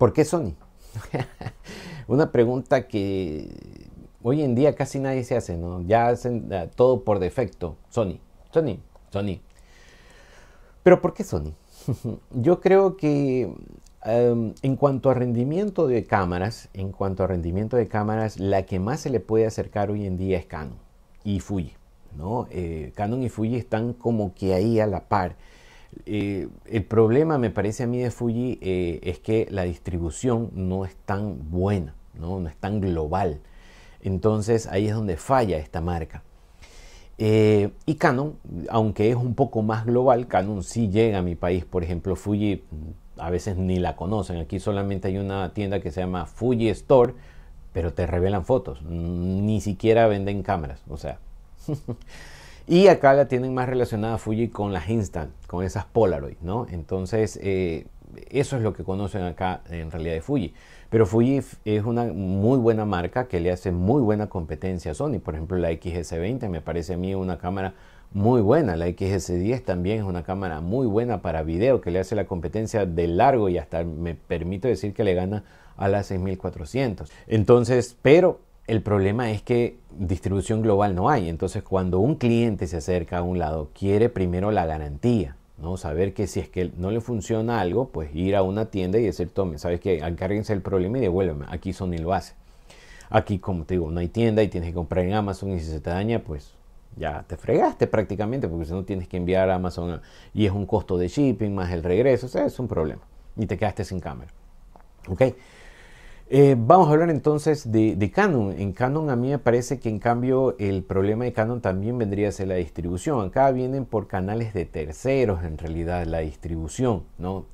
¿Por qué Sony? Una pregunta que hoy en día casi nadie se hace, ¿no? Ya hacen ah, todo por defecto. Sony, Sony, Sony. Pero ¿por qué Sony? Yo creo que em, en cuanto a rendimiento de cámaras, en cuanto a rendimiento de cámaras, la que más se le puede acercar hoy en día es Canon y Fuji, ¿no? Eh, Canon y Fuji están como que ahí a la par. Eh, el problema, me parece a mí, de Fuji eh, es que la distribución no es tan buena, ¿no? es tan global. Entonces ahí es donde falla esta marca. Eh, y Canon, aunque es un poco más global, Canon sí llega a mi país. Por ejemplo, Fuji mm, a veces ni la conocen. Aquí solamente hay una tienda que se llama Fuji Store, pero te revelan fotos. Ni siquiera venden cámaras. O sea, Y acá la tienen más relacionada Fuji con las Instant, con esas Polaroid, ¿no? Entonces, eh, eso es lo que conocen acá en realidad de Fuji. Pero Fuji es una muy buena marca que le hace muy buena competencia a Sony. Por ejemplo, la XS20 me parece a mí una cámara muy buena. La XS10 también es una cámara muy buena para video que le hace la competencia de largo y hasta me permito decir que le gana a la 6400. Entonces, pero el problema es que distribución global no hay. Entonces, cuando un cliente se acerca a un lado, quiere primero la garantía, ¿no? Saber que si es que no le funciona algo, pues ir a una tienda y decir, tome, ¿sabes qué? Encárguense el problema y devuélveme. Aquí Sony lo hace. Aquí, como te digo, no hay tienda y tienes que comprar en Amazon y si se te daña, pues ya te fregaste prácticamente porque si no tienes que enviar a Amazon y es un costo de shipping más el regreso, o sea, es un problema y te quedaste sin cámara. ¿Ok? Eh, vamos a hablar entonces de, Canon. En Canon a mí me parece que en cambio el problema de Canon también vendría a ser la distribución. Acá vienen por canales de terceros en realidad la distribución. ¿no?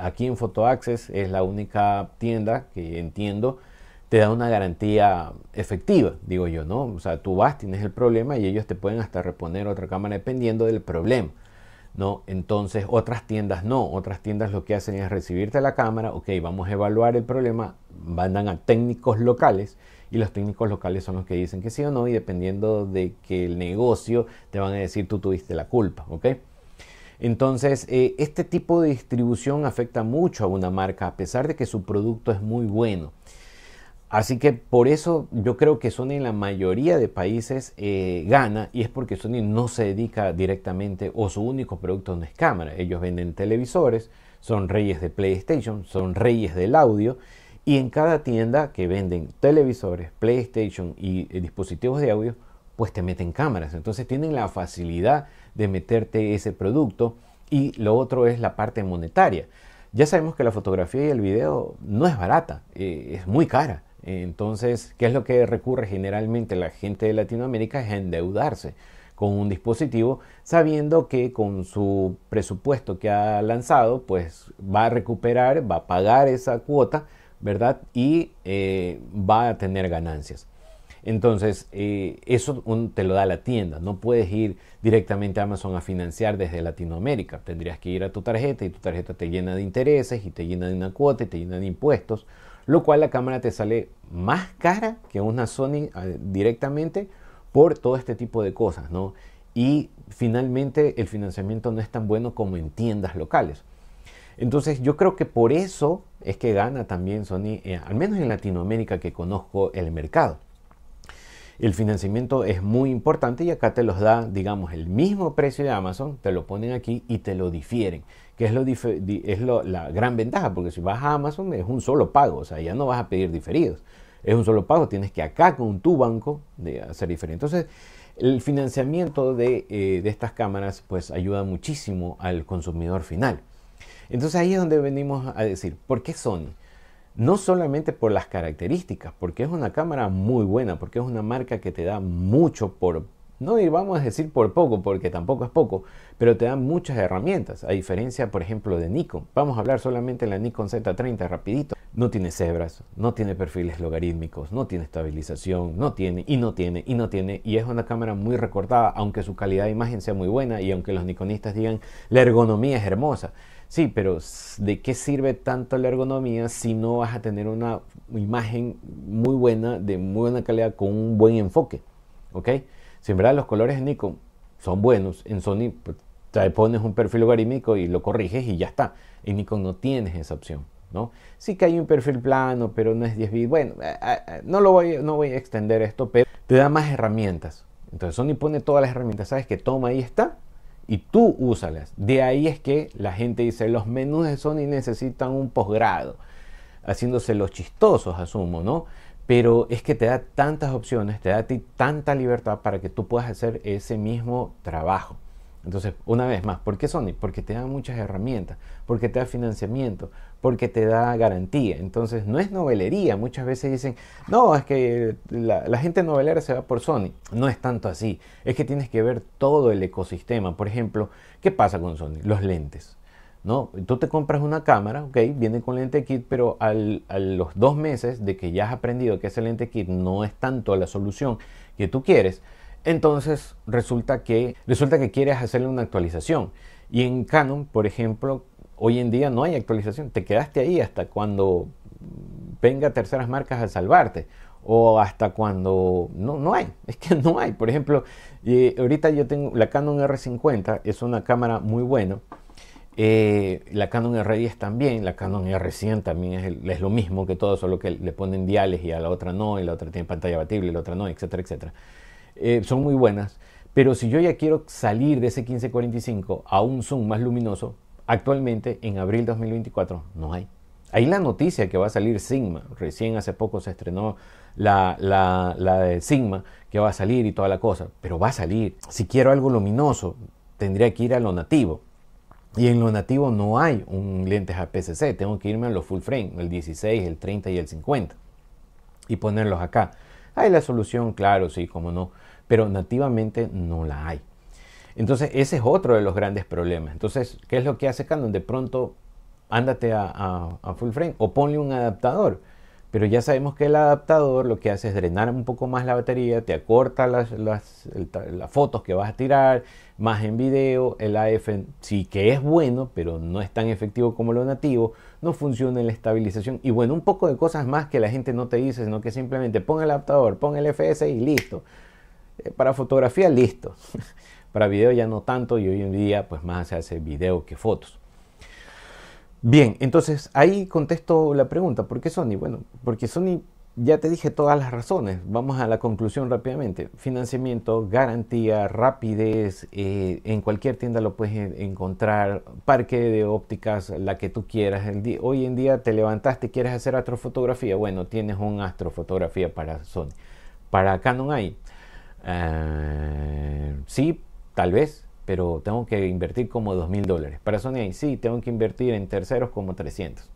aquí en Access es la única tienda que entiendo te da una garantía efectiva, digo yo, ¿no? O sea, tú vas, tienes el problema y ellos te pueden hasta reponer otra cámara dependiendo del problema. ¿no? Entonces otras tiendas no, otras tiendas lo que hacen es recibirte la cámara, ok, vamos a evaluar el problema, mandan a técnicos locales y los técnicos locales son los que dicen que sí o no y dependiendo de que el negocio te van a decir tú tuviste la culpa, ok. Entonces, eh, este tipo de distribución afecta mucho a una marca a pesar de que su producto es muy bueno. Así que por eso yo creo que Sony en la mayoría de países eh, gana y es porque Sony no se dedica directamente o su único producto no es cámara. Ellos venden televisores, son reyes de PlayStation, son reyes del audio y en cada tienda que venden televisores, PlayStation y eh, dispositivos de audio, pues te meten cámaras. Entonces tienen la facilidad de meterte ese producto y lo otro es la parte monetaria. Ya sabemos que la fotografía y el video no es barata, eh, es muy cara. Entonces, ¿qué es lo que recurre generalmente la gente de Latinoamérica? Es endeudarse con un dispositivo sabiendo que con su presupuesto que ha lanzado, pues va a recuperar, va a pagar esa cuota, ¿verdad? Y eh, va a tener ganancias. Entonces, eh, eso te lo da la tienda. No puedes ir directamente a Amazon a financiar desde Latinoamérica. Tendrías que ir a tu tarjeta y tu tarjeta te llena de intereses y te llena de una cuota y te llena de impuestos lo cual la cámara te sale más cara que una Sony eh, directamente por todo este tipo de cosas, ¿no? Y finalmente el financiamiento no es tan bueno como en tiendas locales. Entonces yo creo que por eso es que gana también Sony, eh, al menos en Latinoamérica que conozco el mercado. El financiamiento es muy importante y acá te los da, digamos, el mismo precio de Amazon, te lo ponen aquí y te lo difieren, que es, lo, es la gran ventaja, porque si vas a Amazon es un solo pago, o sea, ya no vas a pedir diferidos, es un solo pago, tienes que acá con tu banco de hacer diferente. Entonces, el financiamiento de, eh, de estas cámaras pues ayuda muchísimo al consumidor final. Entonces ahí es donde venimos a decir, ¿por qué Sony? No solamente por las características, porque es una cámara muy buena, porque es una marca que te da mucho por, no vamos a decir por poco, porque tampoco es poco, pero te da muchas herramientas, a diferencia, por ejemplo, de Nikon. Vamos a hablar solamente de la Nikon Z30 rapidito. No tiene cebras, no tiene perfiles logarítmicos, no tiene estabilización, no tiene, y no tiene, y no tiene, y es una cámara muy recortada, aunque su calidad de imagen sea muy buena y aunque los nikonistas digan la ergonomía es hermosa. Sí, pero ¿de qué sirve tanto la ergonomía si no vas a tener una imagen muy buena, de muy buena calidad, con un buen enfoque? ¿Ok? Si en verdad los colores en Nikon son buenos, en Sony pues, te pones un perfil logarítmico y lo corriges y ya está. En Nikon no tienes esa opción. ¿no? Sí que hay un perfil plano, pero no es 10 bits. Bueno, eh, eh, eh, no, lo voy, no voy a extender esto, pero te da más herramientas. Entonces Sony pone todas las herramientas. Sabes que toma, y está y tú úsalas. De ahí es que la gente dice, los menús de y necesitan un posgrado, haciéndose los chistosos, asumo, ¿no? Pero es que te da tantas opciones, te da a ti tanta libertad para que tú puedas hacer ese mismo trabajo. Entonces, una vez más, ¿por qué Sony? Porque te da muchas herramientas, porque te da financiamiento, porque te da garantía. Entonces, no es novelería. Muchas veces dicen, no, es que la, gente novelera se va por Sony. No es tanto así. Es que tienes que ver todo el ecosistema. Por ejemplo, ¿qué pasa con Sony? Los lentes. ¿no? Tú te compras una cámara, ok, viene con lente kit, pero al, a los dos meses de que ya has aprendido que ese lente kit no es tanto la solución que tú quieres, entonces resulta que, resulta que quieres hacerle una actualización. Y en Canon, por ejemplo, hoy en día no hay actualización. Te quedaste ahí hasta cuando venga terceras marcas a salvarte. O hasta cuando no, no hay. Es que no hay. Por ejemplo, eh, ahorita yo tengo la Canon R50. Es una cámara muy buena. Eh, la Canon R10 también, la Canon R100 también es, lo mismo que todo, solo que le ponen diales y a la otra no, y la otra tiene pantalla abatible, y la otra no, etcétera, etcétera. Eh, son muy buenas, pero si yo ya quiero salir de ese 1545 a un zoom más luminoso, actualmente en abril 2024 no hay. Hay la noticia que va a salir Sigma, recién hace poco se estrenó la, Sigma, que va a salir y toda la cosa, pero va a salir. Si quiero algo luminoso, tendría que ir a lo nativo. Y en lo nativo no hay un lente APS-C, tengo que irme a los full frame, el 16, el 30 y el 50, y ponerlos acá. Hay la solución, claro, sí, como no, pero nativamente no la hay. Entonces, ese es otro de los grandes problemas. Entonces, ¿qué es lo que hace Canon? De pronto, ándate a, a full frame o ponle un adaptador pero ya sabemos que el adaptador lo que hace es drenar un poco más la batería, te acorta las, fotos que vas a tirar, más en video. El AF sí que es bueno, pero no es tan efectivo como lo nativo. No funciona en la estabilización. Y bueno, un poco de cosas más que la gente no te dice, sino que simplemente pon el adaptador, pon el FS y listo. Eh, para fotografía, listo. Para video ya no tanto y hoy en día pues más se hace video que fotos. Bien, entonces ahí contesto la pregunta, ¿por qué Sony? Bueno, porque Sony ya te dije todas las razones. Vamos a la conclusión rápidamente. Financiamiento, garantía, rapidez. Eh, en cualquier tienda lo puedes encontrar. Parque de ópticas, la que tú quieras. El hoy en día te levantaste, quieres hacer astrofotografía. Bueno, tienes un astrofotografía para Sony. Para Canon hay. Eh, sí, tal vez pero tengo que invertir como 2.000 dólares. Para Sony sí, tengo que invertir en terceros como 300.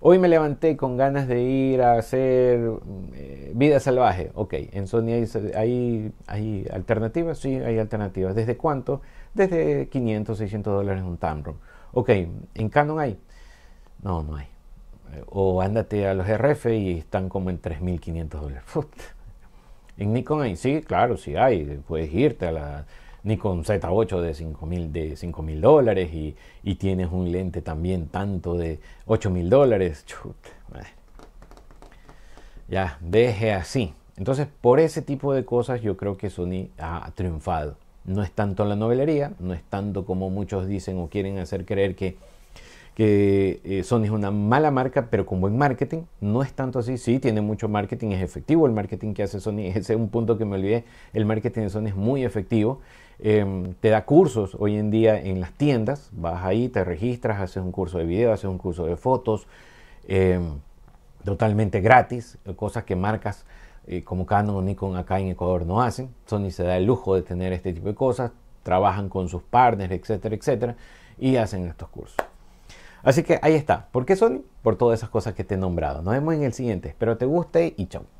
Hoy me levanté con ganas de ir a hacer eh, vida salvaje. Ok, en Sony hay, hay, alternativas. Sí, hay alternativas. ¿Desde cuánto? Desde 500, 600 dólares un Tamron. Ok, ¿en Canon hay? No, no hay. O ándate a los RF y están como en 3.500 dólares. ¿En Nikon hay? Sí, claro, sí hay. Puedes irte a la ni con Z8 de $5,000 mil de dólares y, tienes un lente también tanto de $8,000 mil dólares. ya, deje así. Entonces, por ese tipo de cosas yo creo que Sony ha triunfado. No es tanto la novelería, no es tanto como muchos dicen o quieren hacer creer que, que eh, Sony es una mala marca, pero con buen marketing. No es tanto así, sí, tiene mucho marketing, es efectivo el marketing que hace Sony. Ese es un punto que me olvidé, el marketing de Sony es muy efectivo. Em, te da cursos hoy en día en las tiendas, vas ahí, te registras, haces un curso de video, haces un curso de fotos, em, totalmente gratis, cosas que marcas eh, como Canon o Nikon acá en Ecuador no hacen. Sony se da el lujo de tener este tipo de cosas, trabajan con sus partners, etcétera, etcétera, y hacen estos cursos. Así que ahí está. ¿Por qué Sony? Por todas esas cosas que te he nombrado. Nos vemos en el siguiente. Espero te guste y chao.